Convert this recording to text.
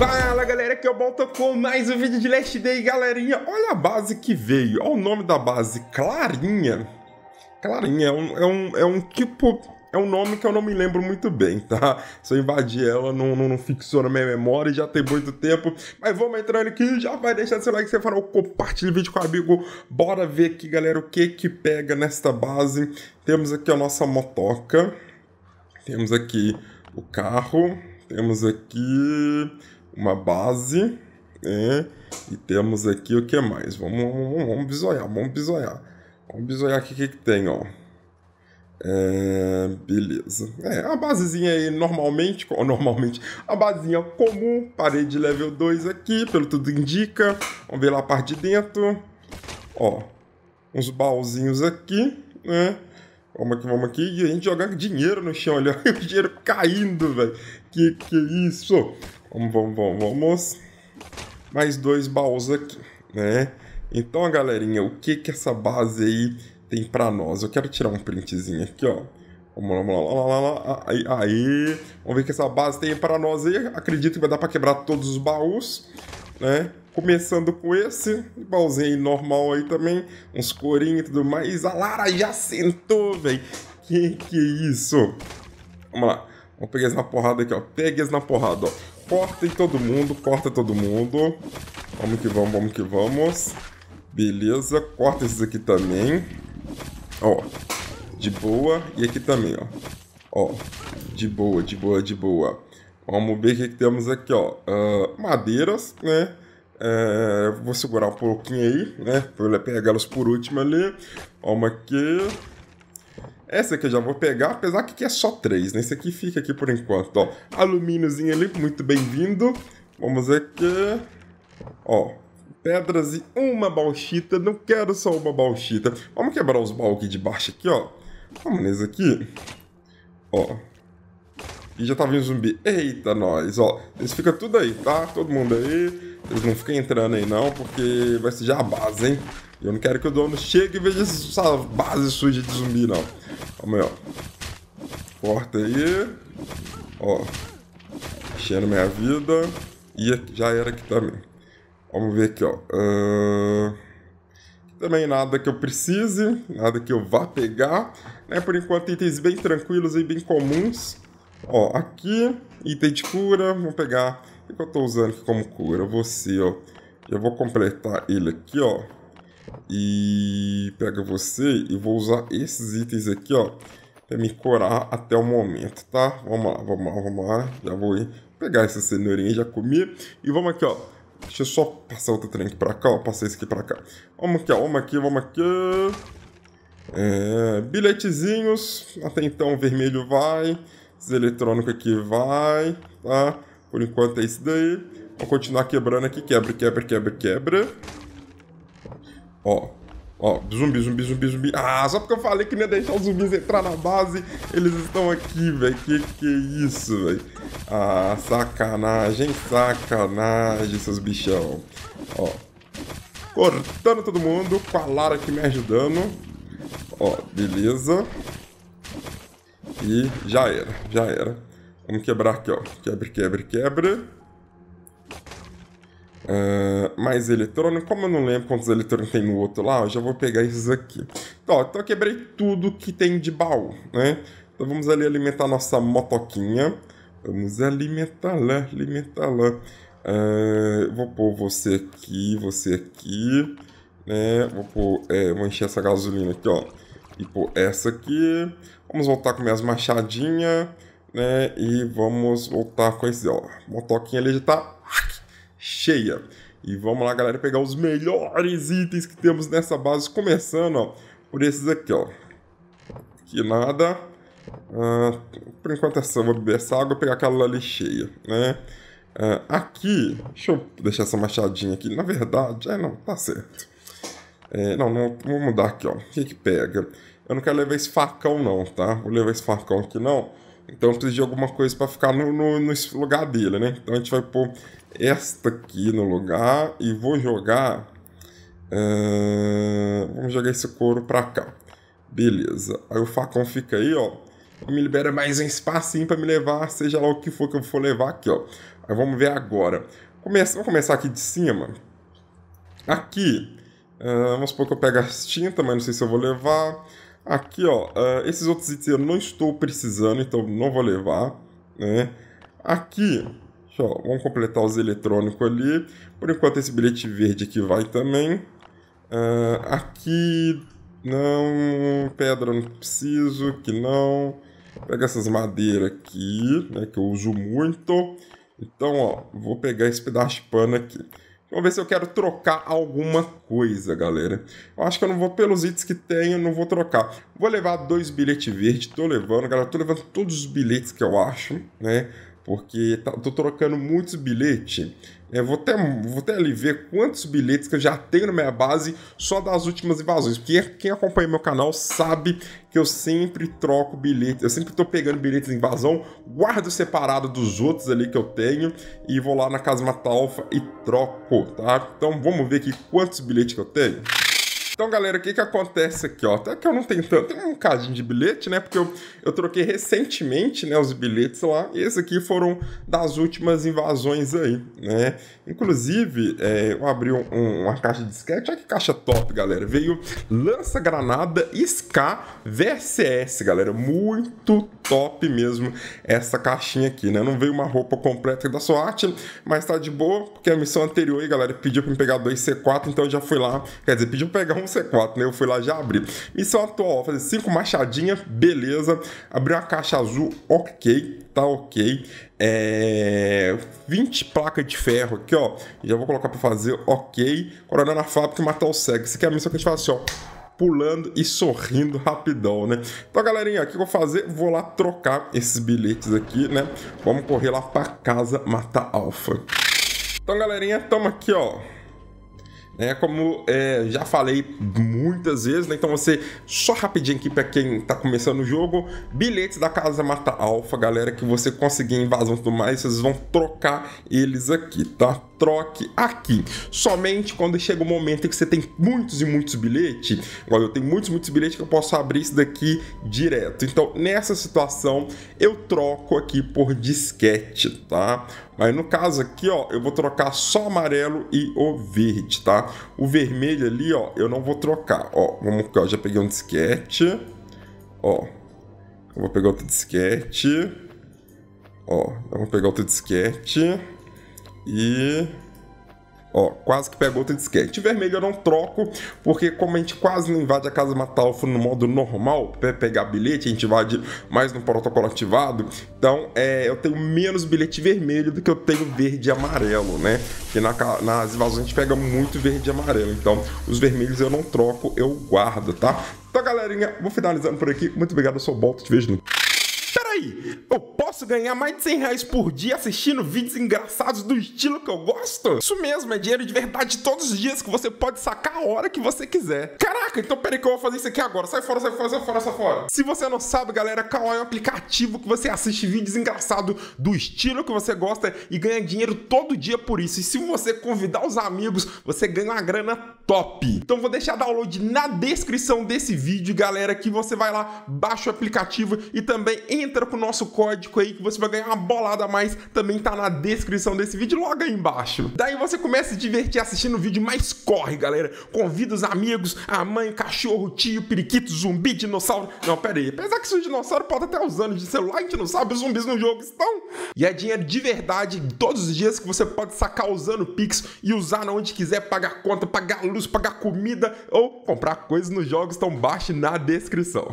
Fala galera, aqui é o Balta com mais um vídeo de Last Day, galerinha. Olha a base que veio, olha o nome da base, Clarinha. Clarinha é um, é um, é um tipo é um nome que eu não me lembro muito bem, tá? Se eu invadir ela, não, não, não fixou na minha memória, já tem muito tempo. Mas vamos entrando aqui, já vai deixar seu like, seu farol, compartilha o vídeo com o amigo. Bora ver aqui, galera, o que que pega nesta base. Temos aqui a nossa motoca. Temos aqui o carro. Temos aqui uma base. Né? e temos aqui o que mais? Vamos, vamos, vamos bisoiar, vamos bisoiar. Vamos bisoiar aqui o que, que tem, ó. É, beleza. É, a basezinha aí normalmente, normalmente, a basezinha comum, parede level 2 aqui, pelo tudo indica. Vamos ver lá a parte de dentro. Ó, uns baúzinhos aqui, né? Vamos aqui, vamos aqui. E a gente jogar dinheiro no chão ali, ó. O dinheiro caindo, velho. Que que é isso? Vamos, vamos, vamos, vamos. Mais dois baús aqui, né? Então, galerinha, o que que essa base aí tem pra nós? Eu quero tirar um printzinho aqui, ó. Vamos lá, vamos lá, lá, lá, lá. Aí, aí. Vamos ver o que essa base tem pra nós aí. Acredito que vai dar pra quebrar todos os baús, né? Começando com esse, baúzinho normal aí também, uns corinhos e tudo mais. A Lara já sentou, velho. Que que é isso? Vamos lá. Vamos pegar essa na porrada aqui, ó. Pega esse na porrada, ó. Corta em todo mundo, corta todo mundo. Vamos que vamos, vamos que vamos. Beleza, corta esses aqui também. Ó, de boa. E aqui também, ó. Ó, de boa, de boa, de boa. Vamos ver o que, que temos aqui, ó. Uh, madeiras, né? É, vou segurar um pouquinho aí, né? Pra pegar elas por último ali. Vamos aqui. Essa aqui eu já vou pegar, apesar que aqui é só três, né? Esse aqui fica aqui por enquanto, ó. Alumíniozinho ali, muito bem-vindo. Vamos aqui. Ó, pedras e uma bauxita. Não quero só uma bauxita. Vamos quebrar os baús aqui de baixo aqui, ó. Vamos nesse aqui. Ó. E já tá vindo zumbi. Eita, nós, ó. Eles ficam tudo aí, tá? Todo mundo aí. Eles não ficam entrando aí não, porque vai ser já a base, hein? Eu não quero que o dono chegue e veja essa base suja de zumbi, não. Calma aí, ó. Corta aí. Ó. Enchendo minha vida. E já era aqui também. Vamos ver aqui, ó. Uh... Também nada que eu precise, nada que eu vá pegar. Né? Por enquanto, itens bem tranquilos e bem comuns. Ó, aqui, item de cura. Vamos pegar. O que eu tô usando aqui como cura? Você, ó. Eu vou completar ele aqui, ó e pega você e vou usar esses itens aqui, ó, para me curar até o momento, tá? Vamos lá, vamos lá, vamos lá. Já vou pegar essa cenourinha, já comi. E vamos aqui, ó. Deixa eu só passar outro trem aqui pra cá, ó. Passar esse aqui pra cá. Vamos aqui, ó. Vamos aqui, vamos aqui. É, bilhetezinhos. Até então, vermelho vai. Esse eletrônico aqui vai, tá? Por enquanto é isso daí. vou continuar quebrando aqui. Quebra, quebra, quebra, quebra. Ó. Ó, zumbi, zumbi, zumbi, zumbi. Ah, só porque eu falei que não ia deixar os zumbis entrar na base, eles estão aqui, velho. Que que é isso, velho? Ah, sacanagem, sacanagem, seus bichão. Ó. Cortando todo mundo, com a Lara aqui me ajudando. Ó, beleza. E já era, já era. Vamos quebrar aqui, ó. Quebra, quebra, quebra uh, mais eletrônico. Como eu não lembro quantos eletrônicos tem no outro lá, eu já vou pegar esses aqui. Então, ó, então eu quebrei tudo que tem de baú, né? Então vamos ali alimentar nossa motoquinha. Vamos alimentá-la, alimentá-la. Uh, vou pôr você aqui, você aqui, né? Vou pôr, é, vou encher essa gasolina aqui, ó. E pôr essa aqui. Vamos voltar com minhas machadinhas, né? E vamos voltar com esse, ó. Motoquinha ali já tá cheia. E vamos lá, galera, pegar os melhores itens que temos nessa base, começando ó, por esses aqui, ó. que nada. Ah, por enquanto é só, vou beber essa água e pegar aquela ali cheia, né? Ah, aqui, deixa eu deixar essa machadinha aqui. Na verdade, é não, tá certo. É, não, não, vou mudar aqui, ó. O que que pega? Eu não quero levar esse facão não, tá? Vou levar esse facão aqui não então precisa de alguma coisa para ficar no, no, no, lugar dele, né? Então a gente vai pôr esta aqui no lugar e vou jogar... Uh, vamos jogar esse couro para cá. Beleza. Aí o facão fica aí, ó. Me libera mais um espacinho para me levar, seja lá o que for que eu for levar aqui, ó. Aí vamos ver agora. Começa, vamos começar aqui de cima. Aqui, uh, vamos supor que eu pego as tintas, mas não sei se eu vou levar. Aqui, ó, uh, esses outros itens eu não estou precisando, então não vou levar, né? Aqui, ó, vamos completar os eletrônicos ali. Por enquanto esse bilhete verde aqui vai também. Uh, aqui, não, pedra não preciso, que não. Pega essas madeiras aqui, né, que eu uso muito. Então, ó, vou pegar esse pedaço de pano aqui. Vou ver se eu quero trocar alguma coisa, galera. Eu acho que eu não vou, pelos itens que tenho, não vou trocar. Vou levar dois bilhetes verdes, tô levando, galera. Tô levando todos os bilhetes que eu acho, né? porque tá, tô trocando muitos bilhetes. É, vou, até, vou até ali ver quantos bilhetes que eu já tenho na minha base só das últimas invasões. Porque quem acompanha meu canal sabe que eu sempre troco bilhetes. Eu sempre tô pegando bilhetes de invasão, guardo separado dos outros ali que eu tenho e vou lá na Casa Matalfa e troco, tá? Então vamos ver aqui quantos bilhetes que eu tenho. Então, galera, o que que acontece aqui, ó? Até que eu não tenho tanto, tem um cadinho de bilhete, né? Porque eu, eu troquei recentemente, né, os bilhetes lá. E esses aqui foram das últimas invasões aí, né? Inclusive, é, eu abri um, um, uma caixa de disquete. Olha que caixa top, galera. Veio lança-granada SK VSS, galera. Muito top mesmo essa caixinha aqui, né? Não veio uma roupa completa da SWAT, mas tá de boa, porque a missão anterior aí, galera, pediu pra me pegar dois C4, então eu já fui lá, quer dizer, pediu pra pegar um C4, né? Eu fui lá já abri. Missão atual, fazer cinco machadinhas, beleza. Abriu uma caixa azul, ok, tá ok. É, 20 placas de ferro aqui, ó. Já vou colocar pra fazer, ok. Coronel na fábrica e matar o cego. Isso aqui é a missão que a gente faz assim, ó pulando e sorrindo rapidão, né? Então, galerinha, o que eu vou fazer? Vou lá trocar esses bilhetes aqui, né? Vamos correr lá pra casa matar alfa. Então, galerinha, tamo aqui, ó né? Como é, já falei muitas vezes, né? Então você, só rapidinho aqui para quem está começando o jogo, bilhetes da Casa Mata Alfa, galera, que você conseguir invasão e tudo mais, vocês vão trocar eles aqui, tá? Troque aqui. Somente quando chega o momento em que você tem muitos e muitos bilhetes, igual eu tenho muitos, muitos bilhetes que eu posso abrir isso daqui direto. Então, nessa situação, eu troco aqui por disquete, tá? Mas no caso aqui, ó, eu vou trocar só amarelo e o verde, tá? O vermelho ali, ó, eu não vou trocar. Ó, vamos já peguei um disquete. Ó, eu vou pegar outro disquete. Ó, eu vou pegar outro disquete. E Ó, quase que pegou outro disquete. Vermelho eu não troco, porque como a gente quase não invade a casa Matalfo no modo normal, para pegar bilhete, a gente invade mais no protocolo ativado. Então, é, eu tenho menos bilhete vermelho do que eu tenho verde e amarelo, né? Porque na, nas invasões a gente pega muito verde e amarelo. Então, os vermelhos eu não troco, eu guardo, tá? Então, galerinha, vou finalizando por aqui. Muito obrigado, eu sou o Bolto, te vejo no eu posso ganhar mais de 100 reais por dia assistindo vídeos engraçados do estilo que eu gosto? Isso mesmo, é dinheiro de verdade todos os dias que você pode sacar a hora que você quiser. Caraca, então peraí que eu vou fazer isso aqui agora. Sai fora, sai fora, sai fora, sai fora. Se você não sabe, galera, Kawai é um aplicativo que você assiste vídeos engraçados do estilo que você gosta e ganha dinheiro todo dia por isso. E se você convidar os amigos, você ganha uma grana top. Então vou deixar download na descrição desse vídeo, galera, que você vai lá, baixa o aplicativo e também entra com o nosso código aí que você vai ganhar uma bolada a mais, também tá na descrição desse vídeo logo aí embaixo. Daí você começa a se divertir assistindo o vídeo, mas corre, galera. Convida os amigos, a mãe, cachorro, tio, periquito, zumbi, dinossauro. Não, pera aí. Apesar que se o dinossauro pode até os anos de celular, a gente não sabe, os zumbis no jogo estão. E é dinheiro de verdade, todos os dias que você pode sacar usando o Pix e usar na onde quiser, pagar conta, pagar luz, pagar comida ou comprar coisas nos jogos, estão baixo na descrição.